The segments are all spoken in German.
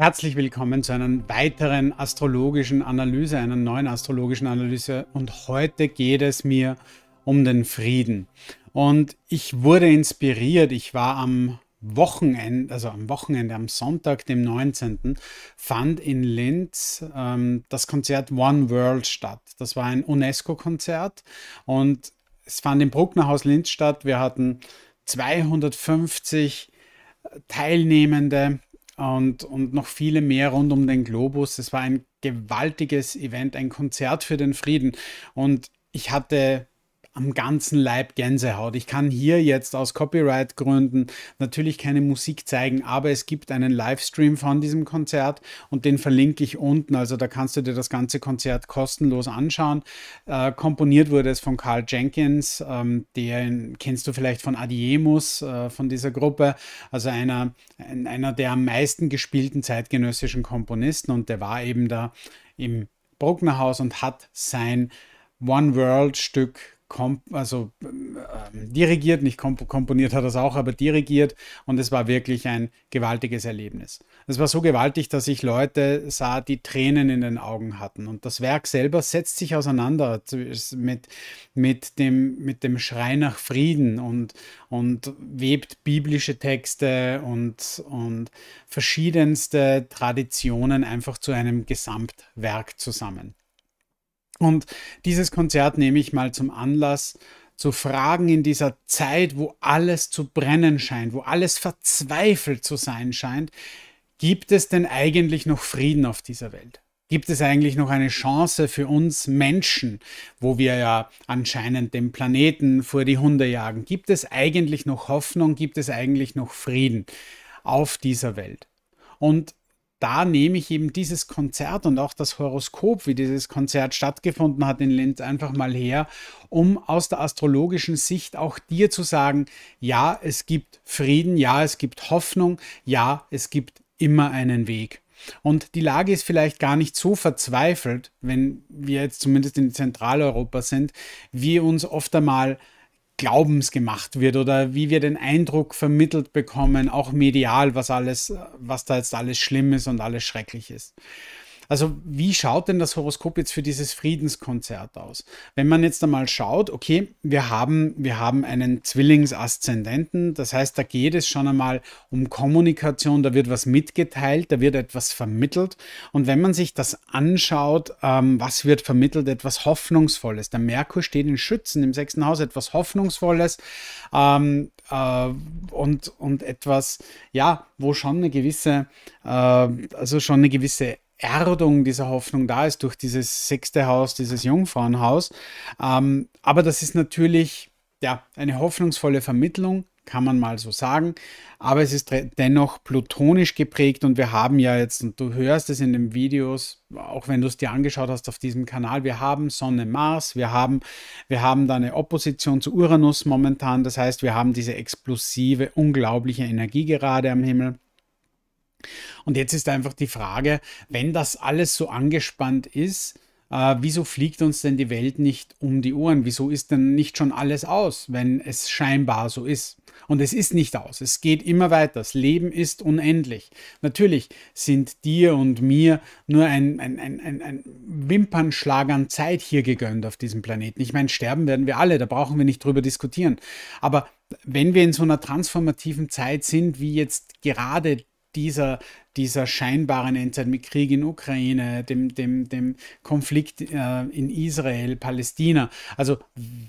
Herzlich willkommen zu einer weiteren astrologischen Analyse, einer neuen astrologischen Analyse. Und heute geht es mir um den Frieden. Und ich wurde inspiriert. Ich war am Wochenende, also am Wochenende, am Sonntag, dem 19., fand in Linz ähm, das Konzert One World statt. Das war ein UNESCO-Konzert und es fand im Brucknerhaus Linz statt. Wir hatten 250 äh, Teilnehmende und, und noch viele mehr rund um den Globus. Es war ein gewaltiges Event, ein Konzert für den Frieden. Und ich hatte am ganzen Leib Gänsehaut. Ich kann hier jetzt aus Copyright-Gründen natürlich keine Musik zeigen, aber es gibt einen Livestream von diesem Konzert und den verlinke ich unten. Also da kannst du dir das ganze Konzert kostenlos anschauen. Äh, komponiert wurde es von Carl Jenkins, ähm, den kennst du vielleicht von Adiemus, äh, von dieser Gruppe, also einer, einer der am meisten gespielten zeitgenössischen Komponisten und der war eben da im Brucknerhaus und hat sein One World Stück also ähm, dirigiert, nicht komp komponiert hat das auch, aber dirigiert und es war wirklich ein gewaltiges Erlebnis. Es war so gewaltig, dass ich Leute sah, die Tränen in den Augen hatten und das Werk selber setzt sich auseinander mit, mit, dem, mit dem Schrei nach Frieden und, und webt biblische Texte und, und verschiedenste Traditionen einfach zu einem Gesamtwerk zusammen. Und dieses Konzert nehme ich mal zum Anlass, zu fragen in dieser Zeit, wo alles zu brennen scheint, wo alles verzweifelt zu sein scheint, gibt es denn eigentlich noch Frieden auf dieser Welt? Gibt es eigentlich noch eine Chance für uns Menschen, wo wir ja anscheinend dem Planeten vor die Hunde jagen? Gibt es eigentlich noch Hoffnung? Gibt es eigentlich noch Frieden auf dieser Welt? Und da nehme ich eben dieses Konzert und auch das Horoskop, wie dieses Konzert stattgefunden hat in Linz, einfach mal her, um aus der astrologischen Sicht auch dir zu sagen, ja, es gibt Frieden, ja, es gibt Hoffnung, ja, es gibt immer einen Weg. Und die Lage ist vielleicht gar nicht so verzweifelt, wenn wir jetzt zumindest in Zentraleuropa sind, wie uns oft einmal äh, Glaubens gemacht wird oder wie wir den Eindruck vermittelt bekommen, auch medial, was alles, was da jetzt alles schlimm ist und alles schrecklich ist. Also wie schaut denn das Horoskop jetzt für dieses Friedenskonzert aus? Wenn man jetzt einmal schaut, okay, wir haben, wir haben einen Zwillingsaszendenten, das heißt, da geht es schon einmal um Kommunikation, da wird was mitgeteilt, da wird etwas vermittelt. Und wenn man sich das anschaut, ähm, was wird vermittelt, etwas Hoffnungsvolles. Der Merkur steht in Schützen im sechsten Haus, etwas Hoffnungsvolles ähm, äh, und, und etwas, ja, wo schon eine gewisse, äh, also schon eine gewisse Erdung dieser Hoffnung da ist durch dieses sechste Haus, dieses Jungfrauenhaus. Ähm, aber das ist natürlich ja, eine hoffnungsvolle Vermittlung, kann man mal so sagen. Aber es ist dennoch plutonisch geprägt und wir haben ja jetzt, und du hörst es in den Videos, auch wenn du es dir angeschaut hast auf diesem Kanal, wir haben Sonne, Mars, wir haben, wir haben da eine Opposition zu Uranus momentan. Das heißt, wir haben diese explosive, unglaubliche Energie gerade am Himmel. Und jetzt ist einfach die Frage, wenn das alles so angespannt ist, äh, wieso fliegt uns denn die Welt nicht um die Ohren? Wieso ist denn nicht schon alles aus, wenn es scheinbar so ist? Und es ist nicht aus, es geht immer weiter, das Leben ist unendlich. Natürlich sind dir und mir nur ein, ein, ein, ein, ein Wimpernschlag an Zeit hier gegönnt auf diesem Planeten. Ich meine, sterben werden wir alle, da brauchen wir nicht drüber diskutieren. Aber wenn wir in so einer transformativen Zeit sind, wie jetzt gerade dieser, dieser scheinbaren Endzeit mit Krieg in Ukraine, dem, dem, dem Konflikt äh, in Israel, Palästina. Also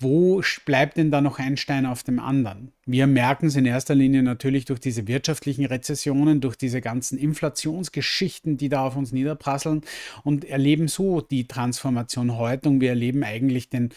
wo bleibt denn da noch ein Stein auf dem anderen? Wir merken es in erster Linie natürlich durch diese wirtschaftlichen Rezessionen, durch diese ganzen Inflationsgeschichten, die da auf uns niederprasseln und erleben so die Transformation heute und wir erleben eigentlich den,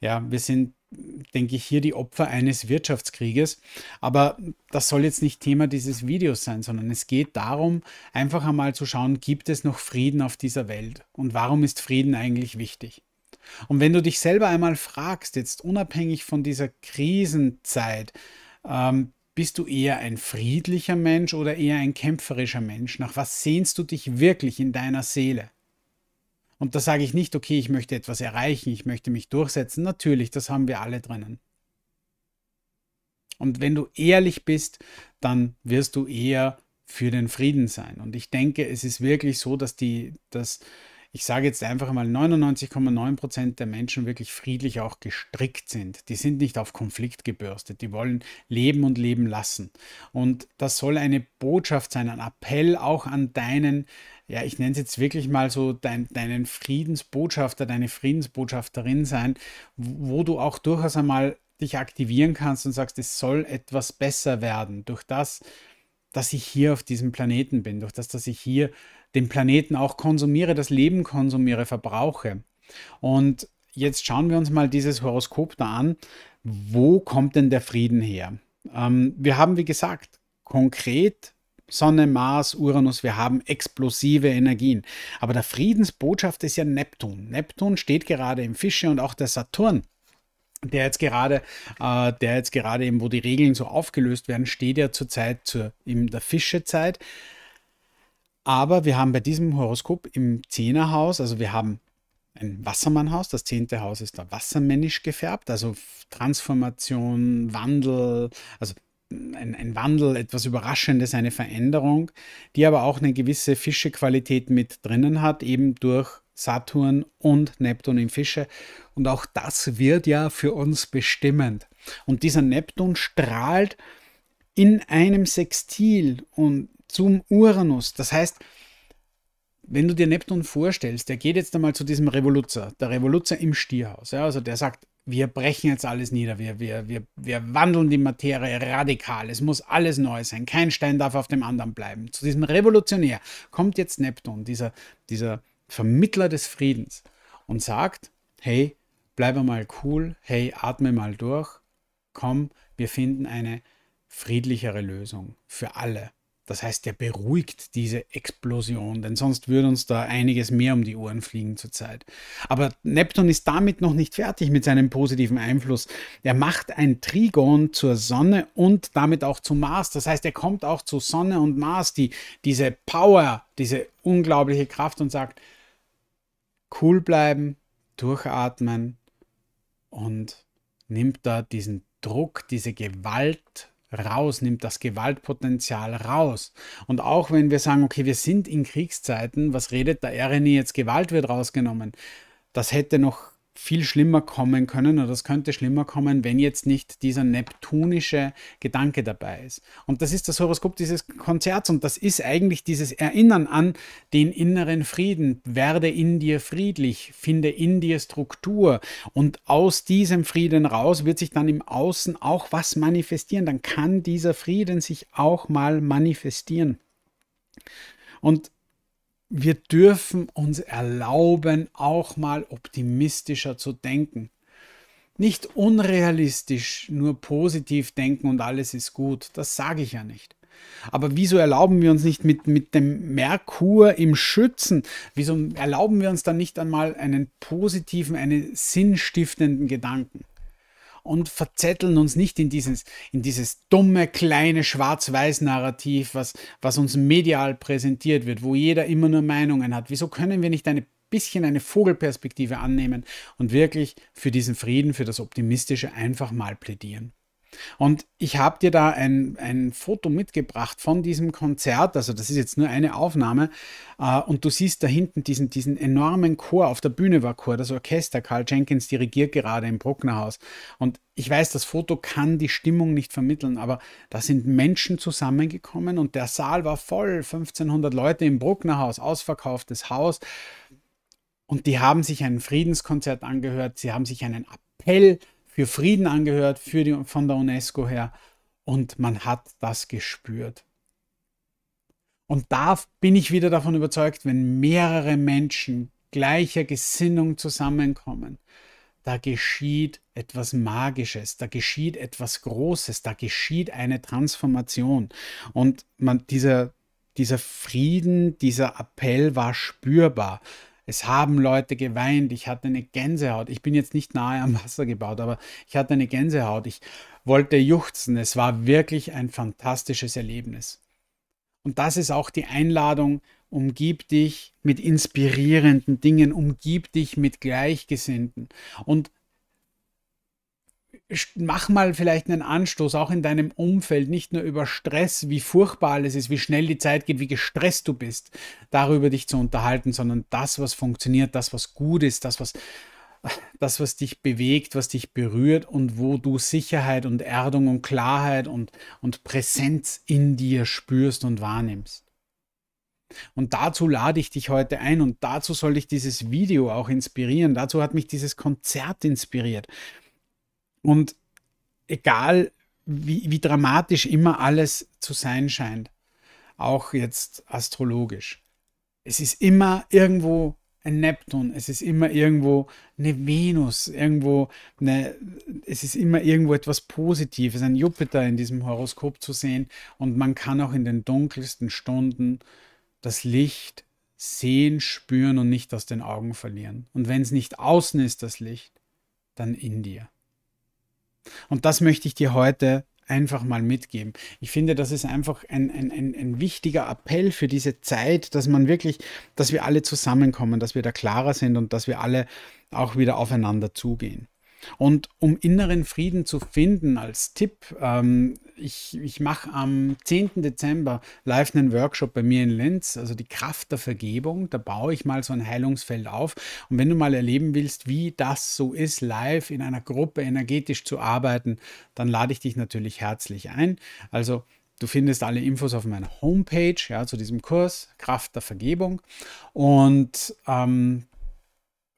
ja, wir sind denke ich, hier die Opfer eines Wirtschaftskrieges. Aber das soll jetzt nicht Thema dieses Videos sein, sondern es geht darum, einfach einmal zu schauen, gibt es noch Frieden auf dieser Welt? Und warum ist Frieden eigentlich wichtig? Und wenn du dich selber einmal fragst, jetzt unabhängig von dieser Krisenzeit, ähm, bist du eher ein friedlicher Mensch oder eher ein kämpferischer Mensch? Nach was sehnst du dich wirklich in deiner Seele? Und da sage ich nicht, okay, ich möchte etwas erreichen, ich möchte mich durchsetzen. Natürlich, das haben wir alle drinnen. Und wenn du ehrlich bist, dann wirst du eher für den Frieden sein. Und ich denke, es ist wirklich so, dass die, dass ich sage jetzt einfach mal 99,9 Prozent der Menschen wirklich friedlich auch gestrickt sind. Die sind nicht auf Konflikt gebürstet. Die wollen leben und leben lassen. Und das soll eine Botschaft sein, ein Appell auch an deinen, ja, ich nenne es jetzt wirklich mal so, dein, deinen Friedensbotschafter, deine Friedensbotschafterin sein, wo du auch durchaus einmal dich aktivieren kannst und sagst, es soll etwas besser werden durch das, dass ich hier auf diesem Planeten bin, durch das, dass ich hier den Planeten auch konsumiere, das Leben konsumiere, verbrauche. Und jetzt schauen wir uns mal dieses Horoskop da an. Wo kommt denn der Frieden her? Ähm, wir haben, wie gesagt, konkret Sonne, Mars, Uranus, wir haben explosive Energien. Aber der Friedensbotschaft ist ja Neptun. Neptun steht gerade im Fische und auch der Saturn der jetzt gerade, äh, der jetzt gerade eben, wo die Regeln so aufgelöst werden, steht ja zurzeit zur, in der Fischezeit. Aber wir haben bei diesem Horoskop im Zehnerhaus, also wir haben ein Wassermannhaus, das zehnte Haus ist da wassermännisch gefärbt, also Transformation, Wandel, also ein, ein, Wandel, etwas Überraschendes, eine Veränderung, die aber auch eine gewisse Fischequalität mit drinnen hat, eben durch Saturn und Neptun im Fische. Und auch das wird ja für uns bestimmend. Und dieser Neptun strahlt in einem Sextil und zum Uranus. Das heißt, wenn du dir Neptun vorstellst, der geht jetzt einmal zu diesem Revoluzer, der Revoluzer im Stierhaus. Ja, also der sagt, wir brechen jetzt alles nieder, wir, wir, wir, wir wandeln die Materie radikal, es muss alles neu sein, kein Stein darf auf dem anderen bleiben. Zu diesem Revolutionär kommt jetzt Neptun, dieser, dieser Vermittler des Friedens, und sagt, hey, bleib mal cool, hey, atme mal durch, komm, wir finden eine friedlichere Lösung für alle. Das heißt, der beruhigt diese Explosion, denn sonst würde uns da einiges mehr um die Ohren fliegen zurzeit. Aber Neptun ist damit noch nicht fertig mit seinem positiven Einfluss. Er macht ein Trigon zur Sonne und damit auch zu Mars. Das heißt, er kommt auch zu Sonne und Mars, die diese Power, diese unglaubliche Kraft und sagt, cool bleiben, durchatmen und nimmt da diesen Druck, diese Gewalt raus, nimmt das Gewaltpotenzial raus. Und auch wenn wir sagen, okay, wir sind in Kriegszeiten, was redet der RNI jetzt, Gewalt wird rausgenommen, das hätte noch viel schlimmer kommen können oder es könnte schlimmer kommen, wenn jetzt nicht dieser neptunische Gedanke dabei ist. Und das ist das Horoskop dieses Konzerts und das ist eigentlich dieses Erinnern an den inneren Frieden. Werde in dir friedlich, finde in dir Struktur und aus diesem Frieden raus wird sich dann im Außen auch was manifestieren. Dann kann dieser Frieden sich auch mal manifestieren. Und wir dürfen uns erlauben, auch mal optimistischer zu denken. Nicht unrealistisch nur positiv denken und alles ist gut, das sage ich ja nicht. Aber wieso erlauben wir uns nicht mit, mit dem Merkur im Schützen? Wieso erlauben wir uns dann nicht einmal einen positiven, einen sinnstiftenden Gedanken? und verzetteln uns nicht in dieses, in dieses dumme, kleine Schwarz-Weiß-Narrativ, was, was uns medial präsentiert wird, wo jeder immer nur Meinungen hat. Wieso können wir nicht ein bisschen eine Vogelperspektive annehmen und wirklich für diesen Frieden, für das Optimistische einfach mal plädieren? Und ich habe dir da ein, ein Foto mitgebracht von diesem Konzert. Also das ist jetzt nur eine Aufnahme. Äh, und du siehst da hinten diesen, diesen enormen Chor. Auf der Bühne war Chor, das Orchester. Carl Jenkins dirigiert gerade im Brucknerhaus. Und ich weiß, das Foto kann die Stimmung nicht vermitteln, aber da sind Menschen zusammengekommen und der Saal war voll. 1500 Leute im Brucknerhaus, ausverkauftes Haus. Und die haben sich ein Friedenskonzert angehört. Sie haben sich einen Appell angehört für Frieden angehört, für die, von der UNESCO her. Und man hat das gespürt. Und da bin ich wieder davon überzeugt, wenn mehrere Menschen gleicher Gesinnung zusammenkommen, da geschieht etwas Magisches, da geschieht etwas Großes, da geschieht eine Transformation. Und man, dieser, dieser Frieden, dieser Appell war spürbar. Es haben Leute geweint, ich hatte eine Gänsehaut. Ich bin jetzt nicht nahe am Wasser gebaut, aber ich hatte eine Gänsehaut. Ich wollte juchzen. Es war wirklich ein fantastisches Erlebnis. Und das ist auch die Einladung, umgib dich mit inspirierenden Dingen, umgib dich mit Gleichgesinnten. Und mach mal vielleicht einen Anstoß, auch in deinem Umfeld, nicht nur über Stress, wie furchtbar alles ist, wie schnell die Zeit geht, wie gestresst du bist, darüber dich zu unterhalten, sondern das, was funktioniert, das, was gut ist, das, was, das, was dich bewegt, was dich berührt und wo du Sicherheit und Erdung und Klarheit und, und Präsenz in dir spürst und wahrnimmst. Und dazu lade ich dich heute ein und dazu soll dich dieses Video auch inspirieren. Dazu hat mich dieses Konzert inspiriert. Und egal, wie, wie dramatisch immer alles zu sein scheint, auch jetzt astrologisch, es ist immer irgendwo ein Neptun, es ist immer irgendwo eine Venus, irgendwo eine, es ist immer irgendwo etwas Positives, ein Jupiter in diesem Horoskop zu sehen und man kann auch in den dunkelsten Stunden das Licht sehen, spüren und nicht aus den Augen verlieren. Und wenn es nicht außen ist, das Licht, dann in dir. Und das möchte ich dir heute einfach mal mitgeben. Ich finde, das ist einfach ein, ein, ein, ein, wichtiger Appell für diese Zeit, dass man wirklich, dass wir alle zusammenkommen, dass wir da klarer sind und dass wir alle auch wieder aufeinander zugehen. Und um inneren Frieden zu finden als Tipp, ähm, ich, ich mache am 10. Dezember live einen Workshop bei mir in Linz, also die Kraft der Vergebung. Da baue ich mal so ein Heilungsfeld auf. Und wenn du mal erleben willst, wie das so ist, live in einer Gruppe energetisch zu arbeiten, dann lade ich dich natürlich herzlich ein. Also Du findest alle Infos auf meiner Homepage ja, zu diesem Kurs Kraft der Vergebung. Und ähm,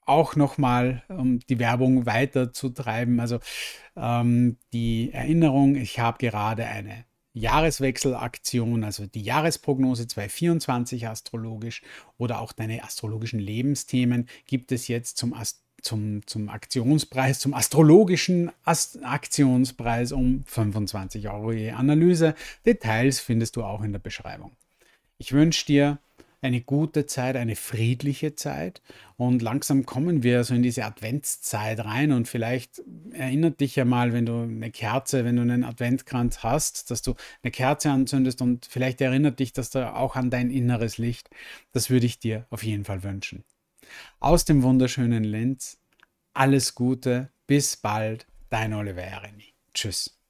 auch nochmal, um die Werbung weiterzutreiben. Also ähm, die Erinnerung, ich habe gerade eine Jahreswechselaktion, also die Jahresprognose 2024 astrologisch oder auch deine astrologischen Lebensthemen gibt es jetzt zum Ast zum, zum Aktionspreis, zum astrologischen Ast Aktionspreis um 25 Euro je Analyse. Details findest du auch in der Beschreibung. Ich wünsche dir eine gute Zeit, eine friedliche Zeit. Und langsam kommen wir so in diese Adventszeit rein. Und vielleicht erinnert dich ja mal, wenn du eine Kerze, wenn du einen Adventkranz hast, dass du eine Kerze anzündest und vielleicht erinnert dich das da auch an dein inneres Licht. Das würde ich dir auf jeden Fall wünschen. Aus dem wunderschönen Lenz, alles Gute, bis bald, dein Oliver Ereni. Tschüss.